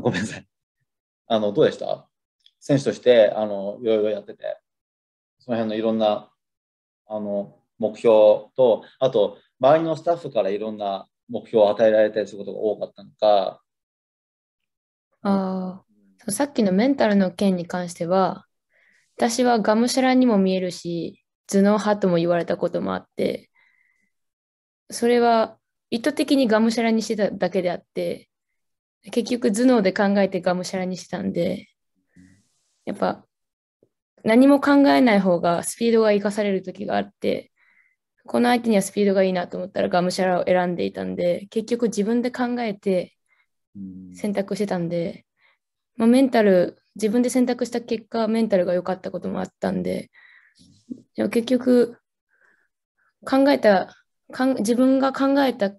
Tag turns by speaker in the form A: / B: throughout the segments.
A: ごめんなさい。あの、どうでした選手として、あの、いろいろやってて、その辺のいろんな、あの、目標と、あと、周りのスタッフからいろんな目標を与えられたりすることが多かったのか。
B: ああ、さっきのメンタルの件に関しては、私はがむしゃらにも見えるし、頭脳派とも言われたこともあって、それは意図的にがむしゃらにしてただけであって、結局頭脳で考えてがむしゃらにしたんで、やっぱ何も考えない方がスピードが生かされる時があって、この相手にはスピードがいいなと思ったらがむしゃらを選んでいたんで、結局自分で考えて選択してたんで、まあ、メンタル、自分で選択した結果、メンタルが良かったこともあったんで、でも結局、考えた自分が考えた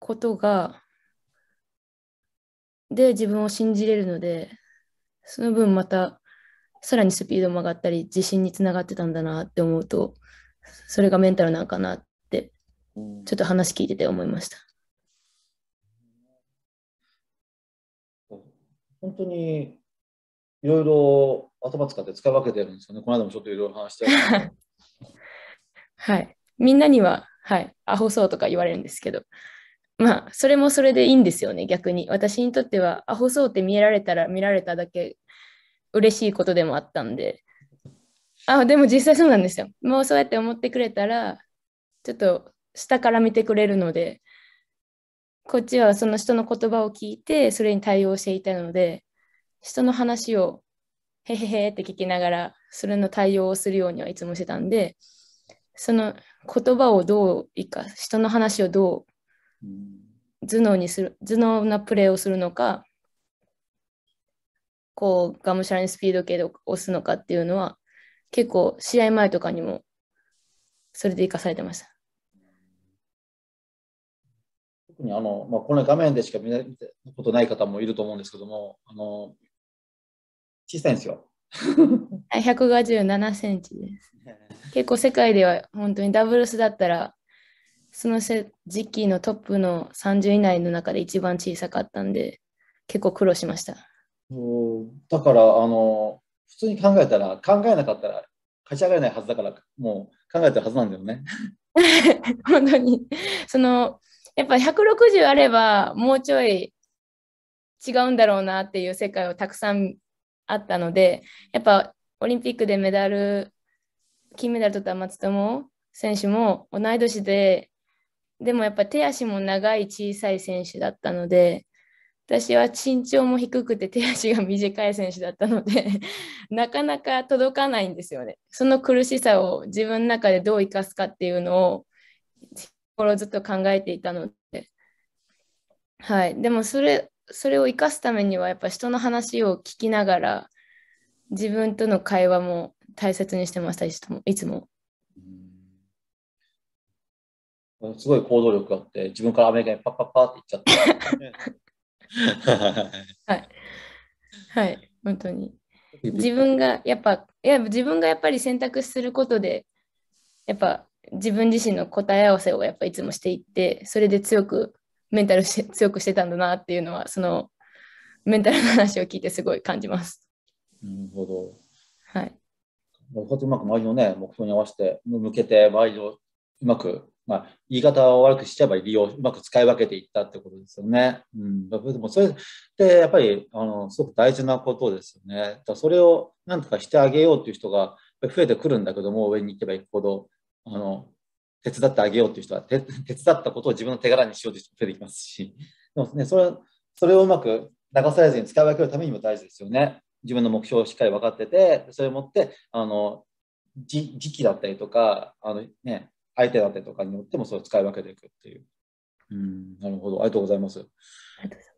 B: ことがで自分を信じれるのでその分またさらにスピードも上がったり自信につながってたんだなって思うとそれがメンタルなんかなってちょっと話聞いてて思いました。
A: 本当にいろいろ頭使って使い分けてるんですよね。この間もちょっといろいろ話して
B: はい。みんなには、はい、アホそうとか言われるんですけど、まあ、それもそれでいいんですよね、逆に。私にとっては、アホそうって見られたら見られただけ嬉しいことでもあったんで。あ、でも実際そうなんですよ。もうそうやって思ってくれたら、ちょっと下から見てくれるので、こっちはその人の言葉を聞いて、それに対応していたので、人の話をへへへって聞きながら、それの対応をするようにはいつもしてたんで、その言葉をどういいか、人の話をどう頭脳にする頭脳なプレーをするのかこうがむしゃらにスピード系で押すのかっていうのは結構試合前とかにもそれで生かされてました。
A: 特にあの、まあ、この画面でしか見たことない方もいると思うんですけども、あの小さいんですよ。
B: 157 センチです。結構世界では本当にダブルスだったらその時期のトップの30以内の中で一番小さかったんで、結構苦労しました。
A: だから、あの、普通に考えたら、考えなかったら勝ち上がれないはずだから、もう考えてるはずなんだよね。
B: 本当に。その、やっぱ160あれば、もうちょい違うんだろうなっていう世界をたくさんあったので、やっぱオリンピックでメダル、金メダル取った松友選手も同い年ででもやっぱ手足も長い小さい選手だったので、私は身長も低くて手足が短い選手だったので なかなか届かないんですよね。その苦しさを自分の中でどう生かすかっていうのを日頃ずっと考えていたので、はい、でもそれそれを生かすためにはやっぱ人の話を聞きながら自分との会話も大切にしてましたいつも。いつも
A: すごい行動力があって、自分からアメリカにパッパッパって行っちゃった。
B: はい。はい、本当に。自分がやっぱ、いや自分がやっぱり選択することで、やっぱ自分自身の答え合わせをやっぱいつもしていって、それで強く、メンタルし強くしてたんだなっていうのは、そのメンタルの話を聞いてすごい感じます。
A: なるほど。はい。うまく周りのね、目標に合わせて、向けて、周りをうまくまあ、言い方を悪くしちゃえば利用、うまく使い分けていったってことですよね。うん。でもそれってやっぱり、あの、すごく大事なことですよね。だそれをなんとかしてあげようっていう人が増えてくるんだけども、上に行けば行くほど、あの、手伝ってあげようっていう人は、手 伝ったことを自分の手柄にしようという人もえてきますし、でもね、それそれをうまく流されずに使い分けるためにも大事ですよね。自分の目標をしっかり分かってて、それを持って、あの、時期だったりとか、あのね、相手だってとかによってもそれを使い分けていくっていう。うん、なるほど。ありがとうございます。ありがとうございます。